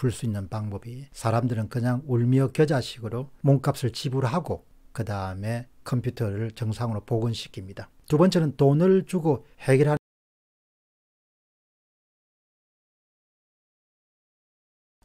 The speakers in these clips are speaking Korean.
풀 수 있는 방법이 사람들은 그냥 울며 겨자식으로 몸값을 지불하고 그 다음에 컴퓨터를 정상으로 복원시킵니다. 두 번째는 돈을 주고 해결하는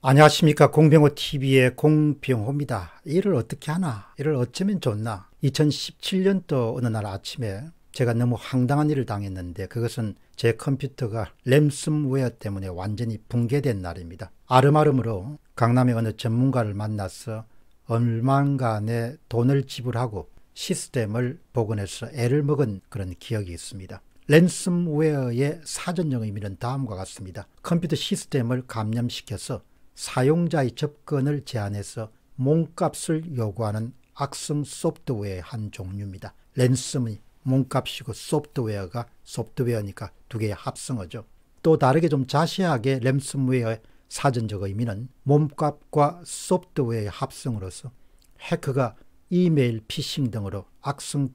안녕하십니까 공병호TV의 공병호입니다. 일을 어떻게 하나? 일을 어쩌면 좋나? 2017년도 어느 날 아침에 제가 너무 황당한 일을 당했는데 그것은 제 컴퓨터가 램섬웨어 때문에 완전히 붕괴된 날입니다. 아름아름으로 강남의 어느 전문가를 만나서 얼마간의 돈을 지불하고 시스템을 복원해서 애를 먹은 그런 기억이 있습니다. 랜섬웨어의 사전적 의미는 다음과 같습니다. 컴퓨터 시스템을 감염시켜서 사용자의 접근을 제한해서 몸값을 요구하는 악성 소프트웨어의 한 종류입니다. 랜섬이 몸값이고 소프트웨어가 소프트웨어니까 두 개의 합성어죠. 또 다르게 좀 자세하게 램스웨어의 사전적 의미는 몸값과 소프트웨어의 합성으로서 해커가 이메일 피싱 등으로 악성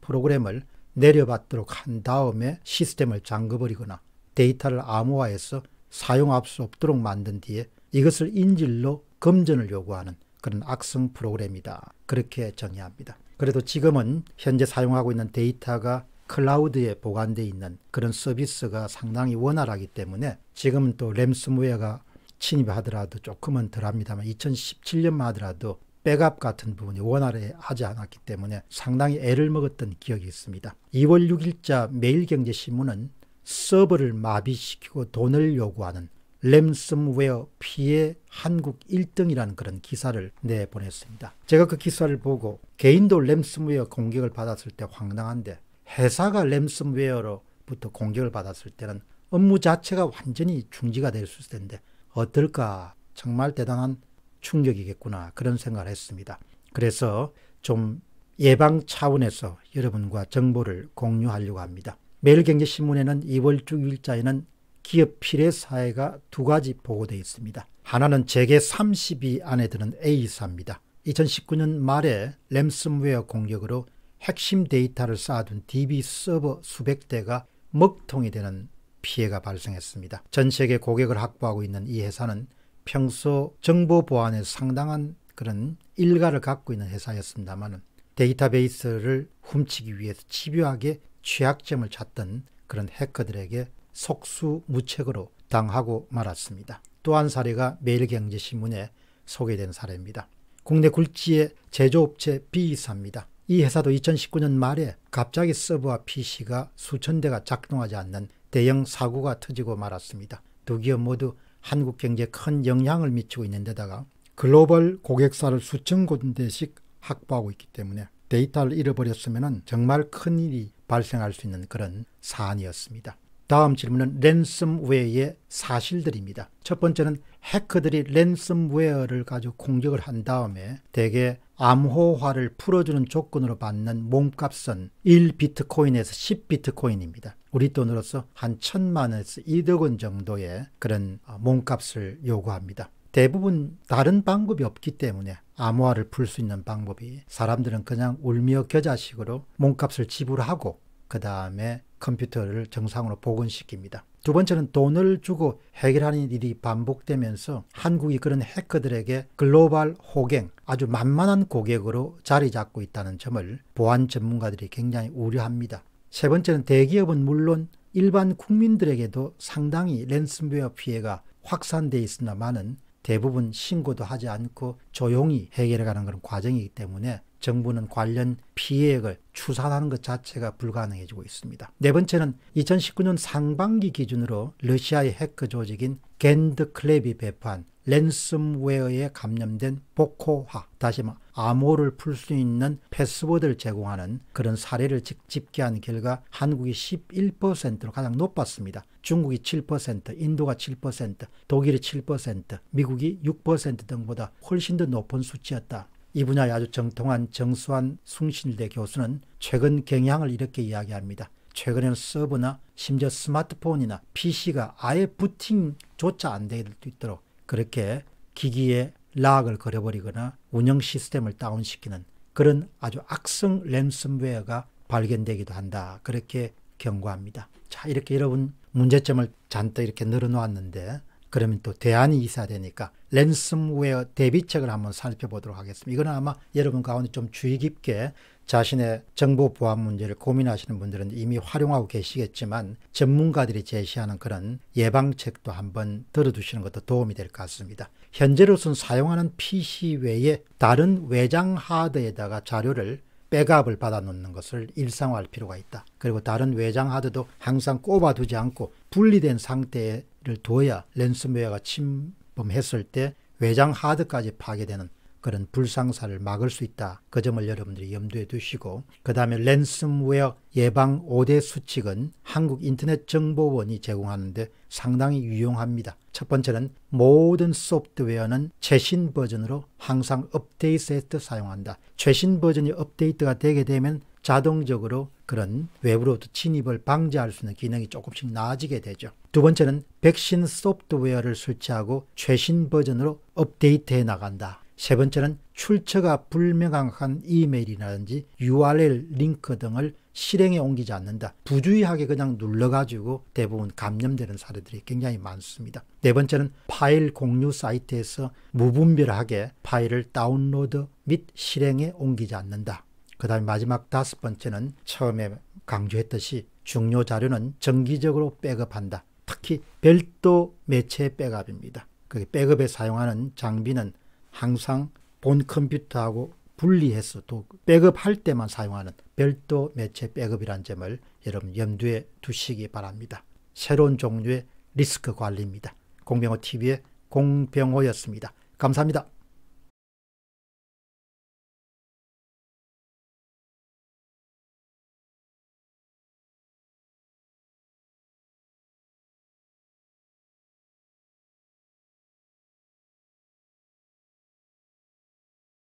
프로그램을 내려받도록 한 다음에 시스템을 잠궈버리거나 데이터를 암호화해서 사용할 수 없도록 만든 뒤에 이것을 인질로 검전을 요구하는 그런 악성 프로그램이다. 그렇게 정의합니다. 그래도 지금은 현재 사용하고 있는 데이터가 클라우드에 보관되어 있는 그런 서비스가 상당히 원활하기 때문에 지금은 또 램스무웨어가 침입하더라도 조금은 덜합니다만 2017년만 하더라도 백업 같은 부분이 원활하지 않았기 때문에 상당히 애를 먹었던 기억이 있습니다. 2월 6일자 매일경제신문은 서버를 마비시키고 돈을 요구하는 램섬웨어 피해 한국 1등이라는 그런 기사를 내보냈습니다. 제가 그 기사를 보고 개인도 램섬웨어 공격을 받았을 때 황당한데 회사가 램섬웨어로부터 공격을 받았을 때는 업무 자체가 완전히 중지가 될 수 있을 텐데 어떨까 정말 대단한 충격이겠구나 그런 생각을 했습니다. 그래서 좀 예방 차원에서 여러분과 정보를 공유하려고 합니다. 매일경제신문에는 2월 주 일자에는 기업 필요 사회가 두 가지 보고되어 있습니다. 하나는 재계 32 안에 드는 A사입니다. 2019년 말에 램섬웨어 공격으로 핵심 데이터를 쌓아둔 DB 서버 수백 대가 먹통이 되는 피해가 발생했습니다. 전 세계 고객을 확보하고 있는 이 회사는 평소 정보 보안에 상당한 그런 일가를 갖고 있는 회사였습니다만 데이터베이스를 훔치기 위해서 집요하게 취약점을 찾던 그런 해커들에게 속수무책으로 당하고 말았습니다. 또 한 사례가 매일경제신문에 소개된 사례입니다. 국내 굴지의 제조업체 B사입니다. 이 회사도 2019년 말에 갑자기 서버와 PC가 수천 대가 작동하지 않는 대형 사고가 터지고 말았습니다. 두 기업 모두 한국 경제에 큰 영향을 미치고 있는 데다가 글로벌 고객사를 수천 군데씩 확보하고 있기 때문에 데이터를 잃어버렸으면 정말 큰일이 발생할 수 있는 그런 사안이었습니다. 다음 질문은 랜섬웨어의 사실들입니다. 첫 번째는 해커들이 랜섬웨어를 가지고 공격을 한 다음에 대개 암호화를 풀어주는 조건으로 받는 몸값은 1비트코인에서 10비트코인입니다. 우리 돈으로서 한 천만 원에서 2억 원 정도의 그런 어, 몸값을 요구합니다. 대부분 다른 방법이 없기 때문에 암호화를 풀 수 있는 방법이 사람들은 그냥 울며 겨자식으로 몸값을 지불하고 그 다음에 컴퓨터를 정상으로 복원시킵니다. 두 번째는 돈을 주고 해결하는 일이 반복되면서 한국이 그런 해커들에게 글로벌 호갱, 아주 만만한 고객으로 자리 잡고 있다는 점을 보안 전문가들이 굉장히 우려합니다. 세 번째는 대기업은 물론 일반 국민들에게도 상당히 랜섬웨어 피해가 확산되어있습나다만은 대부분 신고도 하지 않고 조용히 해결해가는 그런 과정이기 때문에 정부는 관련 피해액을 추산하는 것 자체가 불가능해지고 있습니다. 네 번째는 2019년 상반기 기준으로 러시아의 해커 조직인 겐드클랩이 배포한 랜섬웨어에 감염된 보코화, 다시 말 암호를 풀 수 있는 패스워드를 제공하는 그런 사례를 집계한 결과 한국이 11%로 가장 높았습니다. 중국이 7%, 인도가 7%, 독일이 7%, 미국이 6% 등보다 훨씬 더 높은 수치였다. 이 분야에 아주 정통한 정수환 숭신대 교수는 최근 경향을 이렇게 이야기합니다. 최근에는 서버나 심지어 스마트폰이나 PC가 아예 부팅조차 안 되도록 그렇게 기기에 락을 걸어버리거나 운영 시스템을 다운시키는 그런 아주 악성 램섬웨어가 발견되기도 한다. 그렇게 경고합니다. 자, 이렇게 여러분 문제점을 잔뜩 이렇게 늘어놓았는데 그러면 또 대안이 있어야 되니까 랜섬웨어 대비책을 한번 살펴보도록 하겠습니다. 이거는 아마 여러분 가운데 좀 주의 깊게 자신의 정보 보안 문제를 고민하시는 분들은 이미 활용하고 계시겠지만 전문가들이 제시하는 그런 예방책도 한번 들어두시는 것도 도움이 될 것 같습니다. 현재로서는 사용하는 PC 외에 다른 외장 하드에다가 자료를 백업을 받아 놓는 것을 일상화할 필요가 있다. 그리고 다른 외장 하드도 항상 꼽아두지 않고 분리된 상태에 를둬야 랜섬웨어가 침범했을 때 외장 하드까지 파괴되는 그런 불상사를 막을 수 있다. 그 점을 여러분들이 염두에 두시고 그 다음에 랜섬웨어 예방 5대 수칙은 한국인터넷정보원이 제공하는데 상당히 유용합니다. 첫 번째는 모든 소프트웨어는 최신 버전으로 항상 업데이트해서 사용한다. 최신 버전이 업데이트가 되게 되면 자동적으로 그런 외부로부터 침입을 방지할 수 있는 기능이 조금씩 나아지게 되죠. 두 번째는 백신 소프트웨어를 설치하고 최신 버전으로 업데이트해 나간다. 세 번째는 출처가 불명확한 이메일이라든지 URL 링크 등을 실행에 옮기지 않는다. 부주의하게 그냥 눌러가지고 대부분 감염되는 사례들이 굉장히 많습니다. 네 번째는 파일 공유 사이트에서 무분별하게 파일을 다운로드 및 실행에 옮기지 않는다. 그 다음에 마지막 다섯 번째는 처음에 강조했듯이 중요 자료는 정기적으로 백업한다. 특히 별도 매체 백업입니다. 그 백업에 사용하는 장비는 항상 본 컴퓨터하고 분리해서 또 백업할 때만 사용하는 별도 매체 백업이란 점을 여러분 염두에 두시기 바랍니다. 새로운 종류의 리스크 관리입니다. 공병호 TV의 공병호였습니다. 감사합니다.